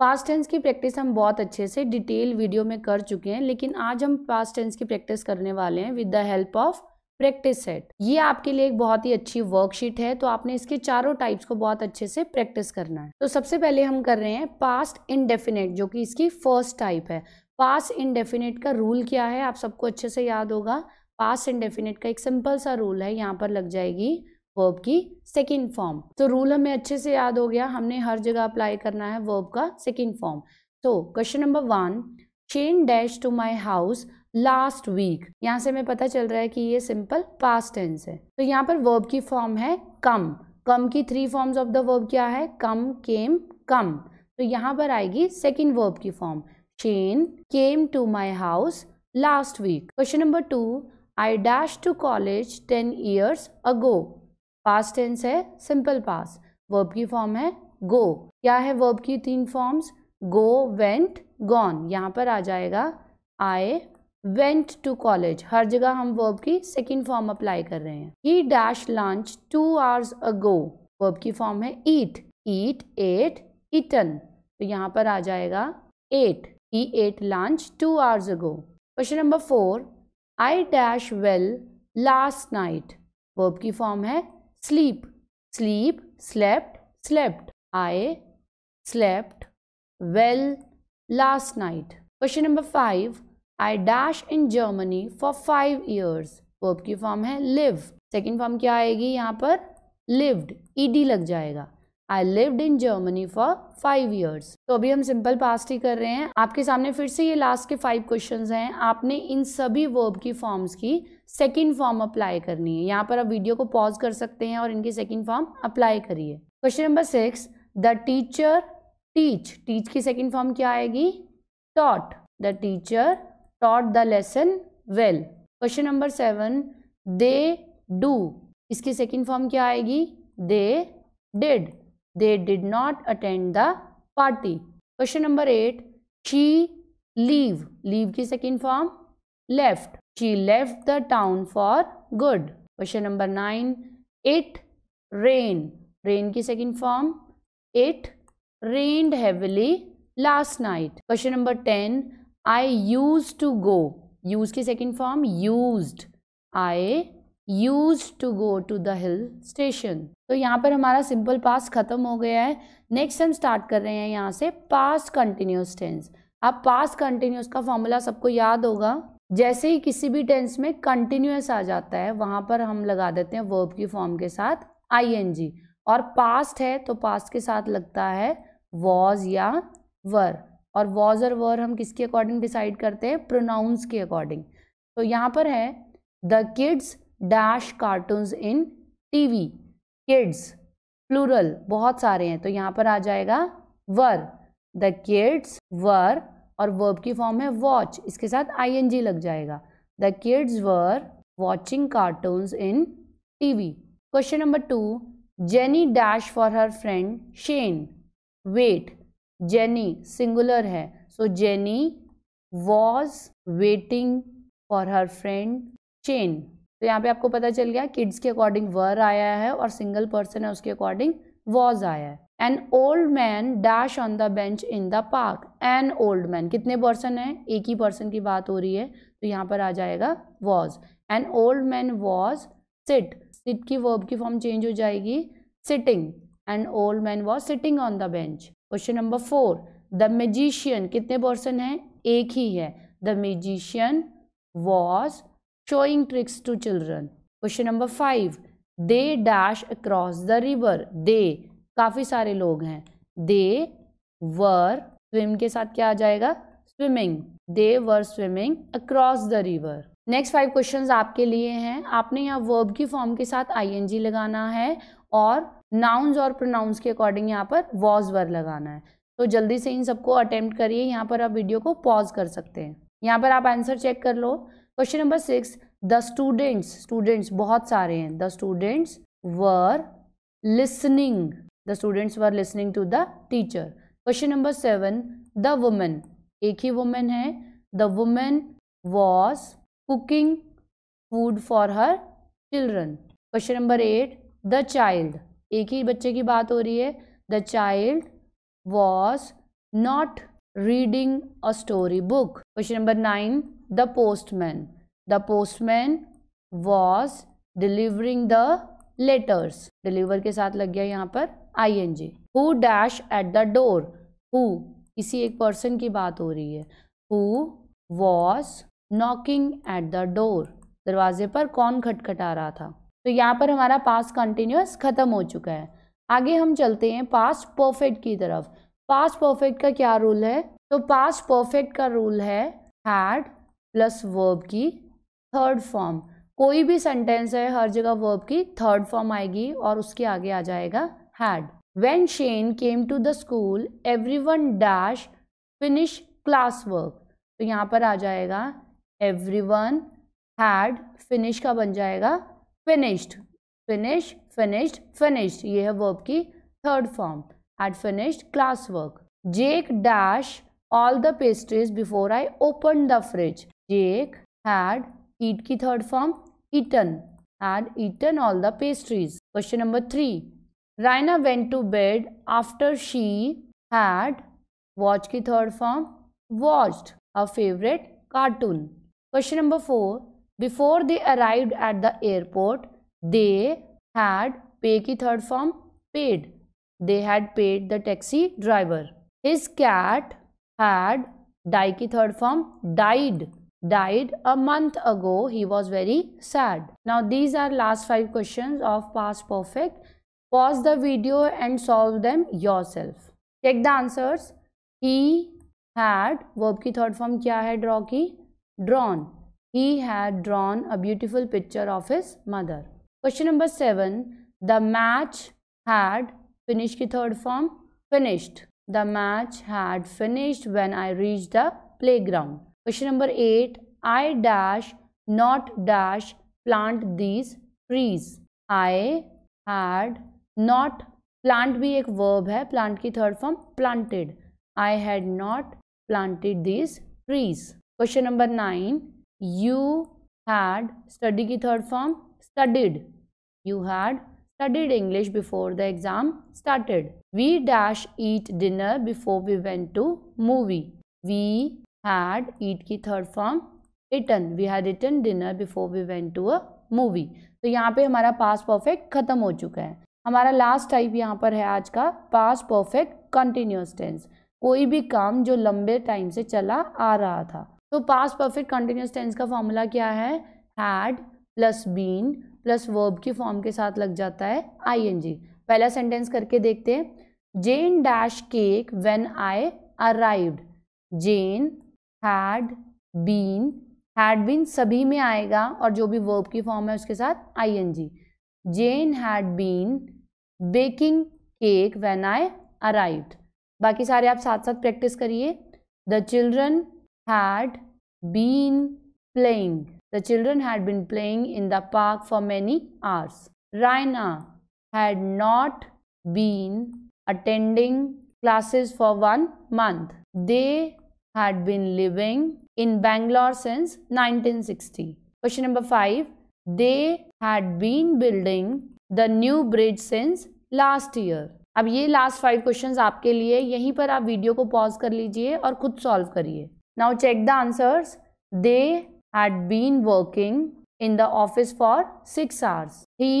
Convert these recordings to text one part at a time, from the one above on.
Past tense की practice हम बहुत अच्छे से डिटेल वीडियो में कर चुके हैं लेकिन आज हम पास्ट टेंस की प्रैक्टिस करने वाले हैं with the help of practice set ये आपके लिए एक बहुत ही अच्छी वर्कशीट है तो आपने इसके चारों टाइप्स को बहुत अच्छे से प्रैक्टिस करना है तो सबसे पहले हम कर रहे हैं पास्ट इनडेफिनेट जो कि इसकी फर्स्ट टाइप है पास्ट इनडेफिनेट का रूल क्या है आप सबको अच्छे से याद होगा पास्ट इनडेफिनेट का एक सिंपल सा रूल है यहाँ पर लग जाएगी वर्ब की सेकेंड फॉर्म तो रूल हमें अच्छे से याद हो गया हमने हर जगह अप्लाई करना है वर्ब का सेकेंड फॉर्म तो question number one Chen dash to my house last week यहाँ से हमें पता चल रहा है कि ये सिंपल पास्ट टेंस है तो यहाँ पर वर्ब की फॉर्म है कम कम की three forms of the verb क्या है कम केम कम तो यहाँ पर आएगी सेकेंड वर्ब की form Chen came to my house last week question number two I dash to college ten years ago past tense है simple past verb की form है गो क्या है वर्ब की तीन फॉर्म्स गो वेंट गॉन यहाँ पर आ जाएगा आई वेंट टू कॉलेज हर जगह हम वर्ब की सेकेंड फॉर्म अप्लाई कर रहे हैं he dash lunch two hours ago verb की फॉर्म है ईट ईट एट ईटन तो यहाँ पर आ जाएगा ate E ate lunch two hours ago question number four I dash well last night verb की फॉर्म है sleep sleep slept slept I slept well last night question number five I dash in Germany for five years verb की form है live second form क्या आएगी यहाँ पर lived E D e लग जाएगा I lived in Germany for five years तो अभी हम सिंपल पास्ट ही कर रहे हैं आपके सामने फिर से ये लास्ट के फाइव क्वेश्चन हैं आपने इन सभी वर्ब की फॉर्म्स की सेकेंड फॉर्म अप्लाई करनी है यहाँ पर आप वीडियो को पॉज कर सकते हैं और इनकी सेकेंड फॉर्म अप्लाई करिए question number six the teacher teach teach की सेकेंड फॉर्म क्या आएगी taught the teacher taught the lesson well question number seven they do इसकी सेकेंड फॉर्म क्या आएगी they did they did not attend the party question number 8 she leave leave की second form left she left the town for good question number 9 it rain rain की second form it rained heavily last night question number 10 i used to go use की second form used i use to go to the hill station तो यहाँ पर हमारा simple past खत्म हो गया है नेक्स्ट हम स्टार्ट कर रहे हैं यहाँ से पास्ट कंटिन्यूस टेंस अब पास्ट कंटिन्यूस का फॉर्मूला सबको याद होगा जैसे ही किसी भी टेंस में कंटिन्यूस आ जाता है वहां पर हम लगा देते हैं वर्ब की फॉर्म के साथ आई और पास्ट है तो पास्ट के साथ लगता है वॉज या वर और वॉज और वर हम किसके अकॉर्डिंग डिसाइड करते हैं प्रोनाउंस के अकॉर्डिंग तो यहाँ पर है the kids dash cartoons in TV kids plural बहुत सारे हैं तो यहाँ पर आ जाएगा वर द किड्स वर और वर्ब की फॉर्म है वॉच इसके साथ जी लग जाएगा the kids were watching cartoons in TV question number two Jenny dash for her friend Shane wait Jenny singular है so Jenny was waiting for her friend Shane तो यहाँ पे आपको पता चल गया किड्स के अकॉर्डिंग वर आया है और सिंगल पर्सन है उसके अकॉर्डिंग वॉज आया है an old man dash on the bench in the park an old man कितने पर्सन है एक ही पर्सन की बात हो रही है तो यहाँ पर आ जाएगा was an old man was sit sit की वर्ब की फॉर्म चेंज हो जाएगी sitting an old man was sitting on the bench question number four the magician कितने पर्सन है एक ही है the magician was showing tricks to children question number five they dash across the river they काफ़ी सारे लोग हैं दे वर swim के साथ क्या आ जाएगा swimming they were swimming across the river next five question आपके लिए हैं आपने यहाँ वर्ब की फॉर्म के साथ आईएनजी लगाना है और नाउन्स और प्रोनाउंस के अकॉर्डिंग यहाँ पर वॉज वर लगाना है तो जल्दी से इन सबको अटेम्प्ट करिए यहाँ पर आप वीडियो को पॉज कर सकते हैं यहाँ पर आप आंसर चेक कर लो question number six the students students बहुत सारे हैं the students were listening the students were listening to the teacher question number seven the women एक ही वुमेन है the women was cooking food for her children question number eight the child एक ही बच्चे की बात हो रही है the child was not reading a story book question number nine the postman. The postman was delivering the letters. Deliver के साथ लग गया यहाँ पर I N G who dash at the door who किसी एक पर्सन की बात हो रही है who was knocking at the door दरवाजे पर कौन खटखटा रहा था तो यहाँ पर हमारा पास्ट कंटिन्यूस खत्म हो चुका है आगे हम चलते हैं पास्ट परफेक्ट की तरफ पास्ट परफेक्ट का क्या रूल है तो पास्ट परफेक्ट का रूल है हैड प्लस वर्ब की थर्ड फॉर्म कोई भी सेंटेंस है हर जगह वर्ब की थर्ड फॉर्म आएगी और उसके आगे आ जाएगा had when Shane came to the school everyone dash finish class work तो यहाँ पर आ जाएगा एवरी वन हैड फिनिश का बन जाएगा फिनिश्ड फिनिश फिनिश्ड फिनिश्ड ये है वर्ब की third form had finished class work Jake dash all the pastries before I open the fridge Jake had eat ki third form eaten had eaten all the pastries. Question number 3. Raina went to bed after she had watch ki third form watched her favorite cartoon. Question number 4. Before they arrived at the airport, they had pay ki third form paid. They had paid the taxi driver. His cat had die ki third form died died a month ago. He was very sad. Now these are last five questions of past perfect. Pause the video and solve them yourself. Check the answers. He had, verb ki third form क्या है draw Drawn. He had drawn a beautiful picture of his mother. Question number seven. The match had, finished की third form, finished. The match had finished when I reached the playground. Question number eight I dash not dash plant these trees I had not plant भी एक verb है plant की third form planted I had not planted these trees question number nine you had study की third form studied you had studied English before the exam started we dash eat dinner before we went to movie we had eat की third form return we had eaten dinner before we went to a movie तो यहाँ पे हमारा पास perfect खत्म हो चुका है हमारा लास्ट टाइप यहाँ पर है आज का पास परफेक्ट कंटिन्यूस टेंस कोई भी काम जो लंबे टाइम से चला आ रहा था तो पास परफेक्ट continuous टेंस का फॉर्मूला क्या है had plus been plus verb की फॉर्म के साथ लग जाता है जी पहला सेंटेंस करके देखते हैं Jane dash cake when I arrived Jane had been had been सभी में आएगा और जो भी वर्ब की फॉर्म है उसके साथ I N G Jane had been baking cake when I arrived बाकी सारे आप साथ साथ प्रैक्टिस करिए the children had been playing the children had been playing in the park for many hours Raina had not been attending classes for one month they had been living in Bangalore since 1960. Question number 5. They had been building the new bridge since last year. अब ये last five questions आपके लिए यहीं पर आप video को pause कर लीजिए और खुद solve करिए. Now check the answers. They had been working in the office for six hours. He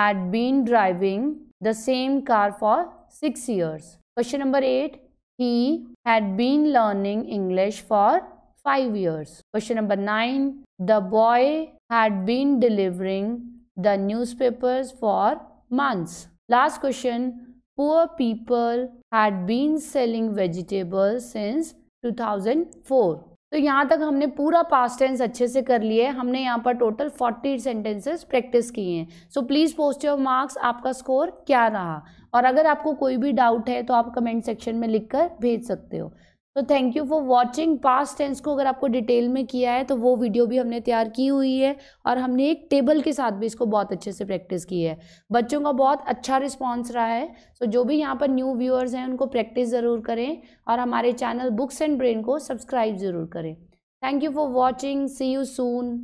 had been driving the same car for six years. Question number eight. He had been learning English for five years. Question number nine. The boy had been delivering the newspapers for months. Last question. Poor people had been selling vegetables since 2004. तो यहाँ तक हमने पूरा past tense अच्छे से कर लिया है हमने यहाँ पर टोटल फोर्टी सेंटेंसेस प्रैक्टिस किए हैं so please post your marks आपका स्कोर क्या रहा और अगर आपको कोई भी डाउट है तो आप कमेंट सेक्शन में लिख कर भेज सकते हो तो thank you for watching past tense को अगर आपको डिटेल में किया है तो वो वीडियो भी हमने तैयार की हुई है और हमने एक टेबल के साथ भी इसको बहुत अच्छे से प्रैक्टिस की है बच्चों का बहुत अच्छा रिस्पॉन्स रहा है सो तो जो भी यहाँ पर न्यू व्यूअर्स हैं उनको प्रैक्टिस ज़रूर करें और हमारे चैनल बुक्स एंड ब्रेन को सब्सक्राइब ज़रूर करें thank you for watching see you soon